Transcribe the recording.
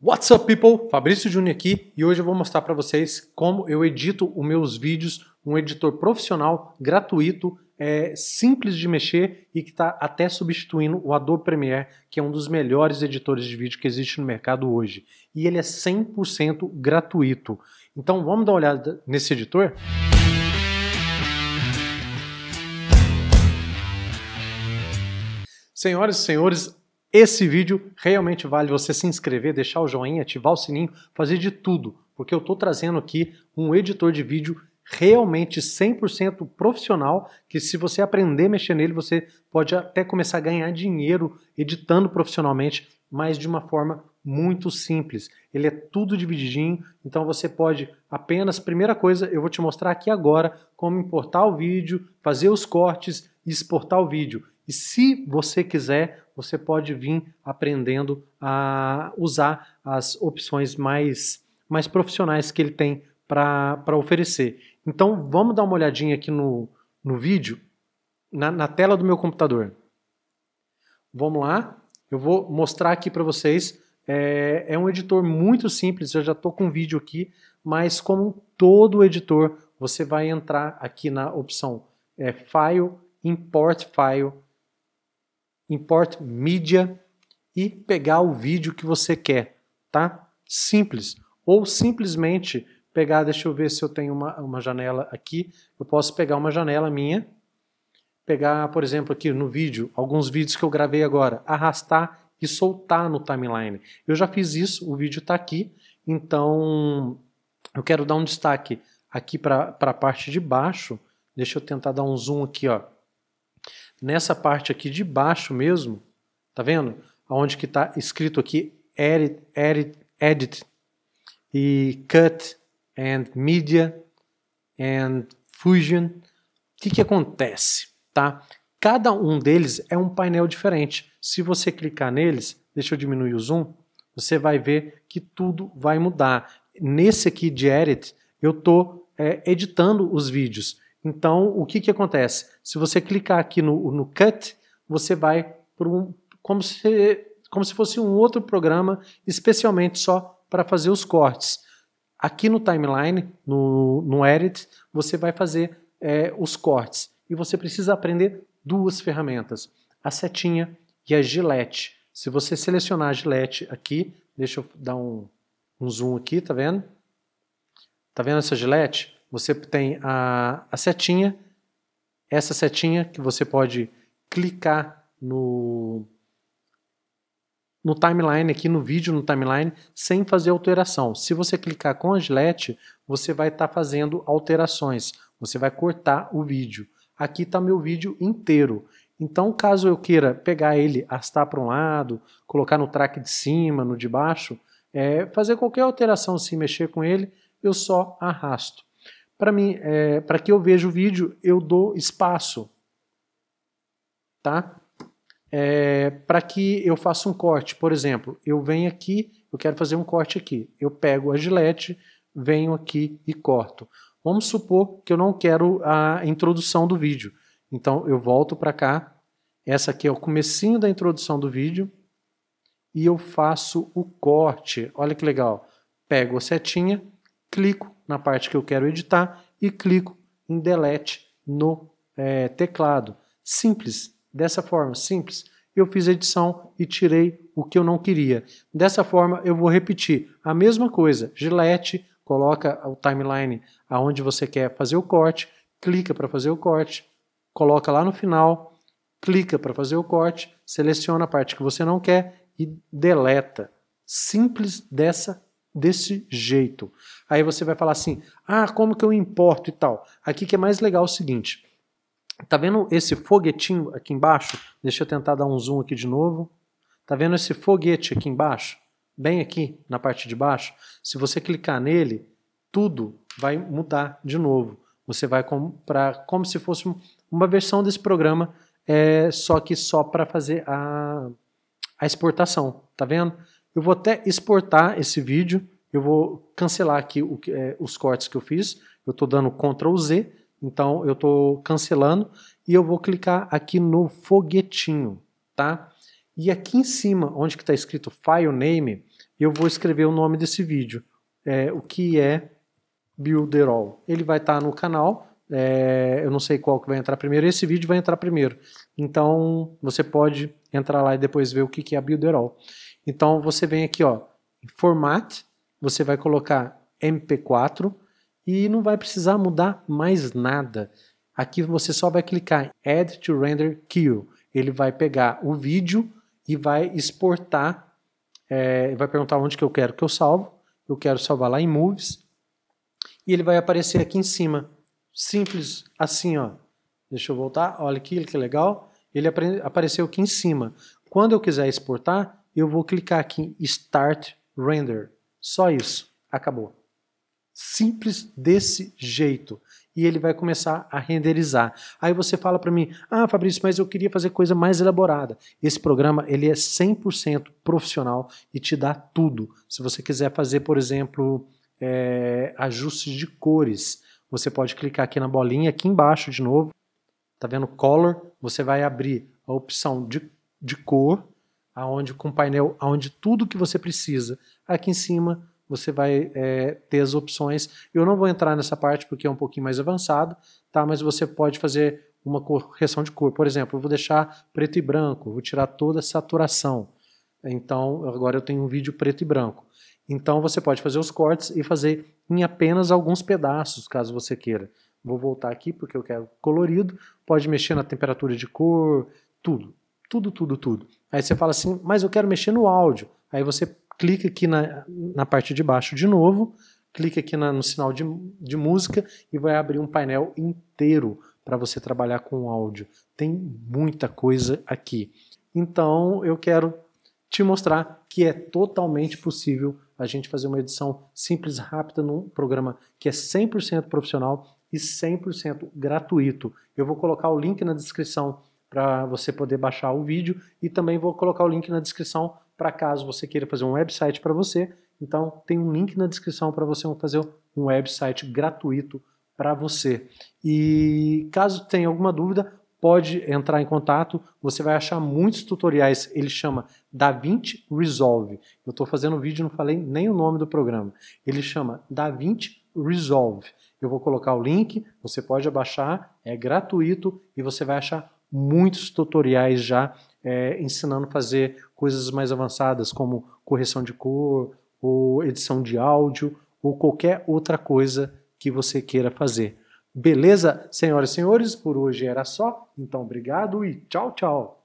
What's up, people? Fabrício Júnior aqui e hoje eu vou mostrar para vocês como eu edito os meus vídeos, um editor profissional, gratuito, é, simples de mexer e que está até substituindo o Adobe Premiere, que é um dos melhores editores de vídeo que existe no mercado hoje. E ele é 100% gratuito. Então vamos dar uma olhada nesse editor? Senhoras e senhores, esse vídeo realmente vale você se inscrever, deixar o joinha, ativar o sininho, fazer de tudo, porque eu estou trazendo aqui um editor de vídeo realmente 100% profissional, que se você aprender a mexer nele, você pode até começar a ganhar dinheiro editando profissionalmente, mas de uma forma muito simples. Ele é tudo divididinho, então você pode apenas, primeira coisa, eu vou te mostrar aqui agora como importar o vídeo, fazer os cortes e exportar o vídeo. E se você quiser, você pode vir aprendendo a usar as opções mais, mais profissionais que ele tem para oferecer. Então vamos dar uma olhadinha aqui no, no vídeo, na, na tela do meu computador. Vamos lá, eu vou mostrar aqui para vocês. É, é, um editor muito simples, eu já estou com um vídeo aqui, mas como todo editor, você vai entrar aqui na opção é, File, Import File, import mídia e pegar o vídeo que você quer, tá? Simples. Ou simplesmente pegar, deixa eu ver se eu tenho uma, uma janela aqui, eu posso pegar uma janela minha, pegar, por exemplo, aqui no vídeo, alguns vídeos que eu gravei agora, arrastar e soltar no timeline. Eu já fiz isso, o vídeo está aqui, então eu quero dar um destaque aqui para a parte de baixo. Deixa eu tentar dar um zoom aqui, ó nessa parte aqui de baixo mesmo, tá vendo? Onde que está escrito aqui edit, edit, edit e cut and media and fusion. O que, que acontece, tá? Cada um deles é um painel diferente. Se você clicar neles, deixa eu diminuir o zoom, você vai ver que tudo vai mudar. Nesse aqui de edit, eu estou é, editando os vídeos. Então, o que, que acontece? Se você clicar aqui no, no Cut, você vai para um, como se, como se fosse um outro programa, especialmente só para fazer os cortes. Aqui no Timeline, no, no Edit, você vai fazer é, os cortes. E você precisa aprender duas ferramentas, a setinha e a gilete. Se você selecionar a gilete aqui, deixa eu dar um, um zoom aqui, tá vendo? Tá vendo essa gilete? você tem a, a setinha, essa setinha que você pode clicar no, no timeline aqui, no vídeo no timeline, sem fazer alteração. Se você clicar com a gilete, você vai estar tá fazendo alterações, você vai cortar o vídeo. Aqui está meu vídeo inteiro. Então, caso eu queira pegar ele, arrastar para um lado, colocar no track de cima, no de baixo, é, fazer qualquer alteração se mexer com ele, eu só arrasto. Para mim, é, para que eu veja o vídeo, eu dou espaço, tá? É, para que eu faça um corte, por exemplo, eu venho aqui, eu quero fazer um corte aqui, eu pego a gilete, venho aqui e corto. Vamos supor que eu não quero a introdução do vídeo. Então eu volto para cá, essa aqui é o comecinho da introdução do vídeo e eu faço o corte. Olha que legal. Pego a setinha, clico, na parte que eu quero editar e clico em delete no é, teclado. Simples, dessa forma, simples. Eu fiz a edição e tirei o que eu não queria. Dessa forma, eu vou repetir a mesma coisa. Gillette, coloca o timeline aonde você quer fazer o corte, clica para fazer o corte, coloca lá no final, clica para fazer o corte, seleciona a parte que você não quer e deleta. Simples dessa desse jeito. Aí você vai falar assim: ah, como que eu importo e tal. Aqui que é mais legal é o seguinte: tá vendo esse foguetinho aqui embaixo? Deixa eu tentar dar um zoom aqui de novo. Tá vendo esse foguete aqui embaixo? Bem aqui na parte de baixo. Se você clicar nele, tudo vai mudar de novo. Você vai comprar como se fosse uma versão desse programa, é, só que só para fazer a, a exportação. Tá vendo? Eu vou até exportar esse vídeo, eu vou cancelar aqui o, é, os cortes que eu fiz, eu estou dando Ctrl Z, então eu estou cancelando e eu vou clicar aqui no foguetinho, tá? E aqui em cima, onde está escrito File Name, eu vou escrever o nome desse vídeo, é, o que é All? Ele vai estar tá no canal, é, eu não sei qual que vai entrar primeiro, esse vídeo vai entrar primeiro. Então você pode entrar lá e depois ver o que, que é a All. Então você vem aqui, ó, em Format, você vai colocar MP4 e não vai precisar mudar mais nada. Aqui você só vai clicar em Add to Render Queue. Ele vai pegar o vídeo e vai exportar, é, vai perguntar onde que eu quero que eu salvo. Eu quero salvar lá em Movies. E ele vai aparecer aqui em cima. Simples assim, ó. Deixa eu voltar. Olha aqui, que legal ele apareceu aqui em cima. Quando eu quiser exportar, eu vou clicar aqui em Start Render. Só isso. Acabou. Simples desse jeito. E ele vai começar a renderizar. Aí você fala para mim, ah Fabrício, mas eu queria fazer coisa mais elaborada. Esse programa ele é 100% profissional e te dá tudo. Se você quiser fazer, por exemplo, é, ajustes de cores, você pode clicar aqui na bolinha, aqui embaixo de novo, tá vendo color, você vai abrir a opção de, de cor, aonde com painel, aonde tudo que você precisa. Aqui em cima você vai é, ter as opções. Eu não vou entrar nessa parte porque é um pouquinho mais avançado, tá? Mas você pode fazer uma correção de cor. Por exemplo, eu vou deixar preto e branco, vou tirar toda a saturação. Então, agora eu tenho um vídeo preto e branco. Então, você pode fazer os cortes e fazer em apenas alguns pedaços, caso você queira. Vou voltar aqui porque eu quero colorido. Pode mexer na temperatura de cor, tudo. Tudo, tudo, tudo. Aí você fala assim, mas eu quero mexer no áudio. Aí você clica aqui na, na parte de baixo de novo, clica aqui na, no sinal de, de música e vai abrir um painel inteiro para você trabalhar com áudio. Tem muita coisa aqui. Então eu quero te mostrar que é totalmente possível a gente fazer uma edição simples, rápida, num programa que é 100% profissional e 100% gratuito. Eu vou colocar o link na descrição para você poder baixar o vídeo e também vou colocar o link na descrição para caso você queira fazer um website para você. Então tem um link na descrição para você fazer um website gratuito para você. E caso tenha alguma dúvida, pode entrar em contato. Você vai achar muitos tutoriais. Ele chama DaVinci Resolve. Eu estou fazendo o vídeo, não falei nem o nome do programa. Ele chama DaVinci Resolve. Eu vou colocar o link, você pode abaixar, é gratuito e você vai achar muitos tutoriais já é, ensinando a fazer coisas mais avançadas, como correção de cor, ou edição de áudio, ou qualquer outra coisa que você queira fazer. Beleza, senhoras e senhores? Por hoje era só. Então, obrigado e tchau, tchau!